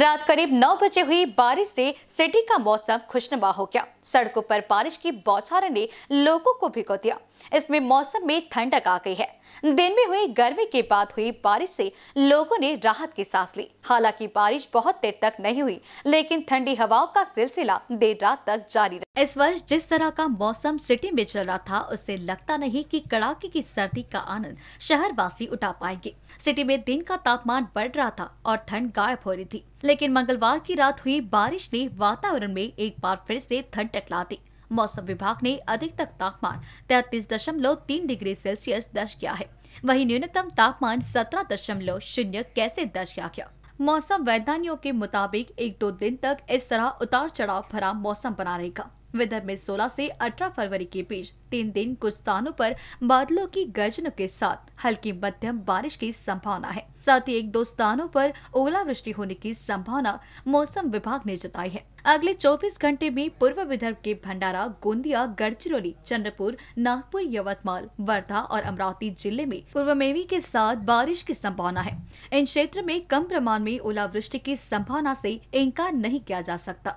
रात करीब नौ बजे हुई बारिश से सिटी का मौसम खुशनुमा हो गया सड़कों पर बारिश की बौछार ने लोगों को भिगो दिया इसमें मौसम में ठंडक आ गई है दिन में हुई गर्मी के बाद हुई बारिश से लोगों ने राहत की सांस ली हालांकि बारिश बहुत देर तक नहीं हुई लेकिन ठंडी हवाओं का सिलसिला देर रात तक जारी रहा इस वर्ष जिस तरह का मौसम सिटी में चल रहा था उससे लगता नहीं कि कड़ाके की सर्दी का आनंद शहर वासी उठा पाएंगे सिटी में दिन का तापमान बढ़ रहा था और ठंड गायब हो रही थी लेकिन मंगलवार की रात हुई बारिश ने वातावरण में एक बार फिर से ठंडक ला दी मौसम विभाग ने अधिकतम तापमान तैतीस दशमलव तीन डिग्री सेल्सियस दर्ज किया है वहीं न्यूनतम तापमान सत्रह दशमलव शून्य कैसे दर्ज किया गया मौसम वैज्ञानियों के मुताबिक एक दो दिन तक इस तरह उतार चढ़ाव भरा मौसम बना रहेगा विदर्भ में 16 से 18 फरवरी के बीच तीन दिन कुछ स्थानों पर बादलों की गर्जनों के साथ हल्की मध्यम बारिश की संभावना है साथ ही एक दो स्थानों पर ओलावृष्टि होने की संभावना मौसम विभाग ने जताई है अगले 24 घंटे में पूर्व विदर्भ के भंडारा गोंदिया गढ़चिरौली चंद्रपुर नागपुर यवतमाल वर्धा और अमरावती जिले में पूर्व मेवी के साथ बारिश की संभावना है इन क्षेत्र में कम प्रमाण में ओलावृष्टि की संभावना ऐसी इनकार नहीं किया जा सकता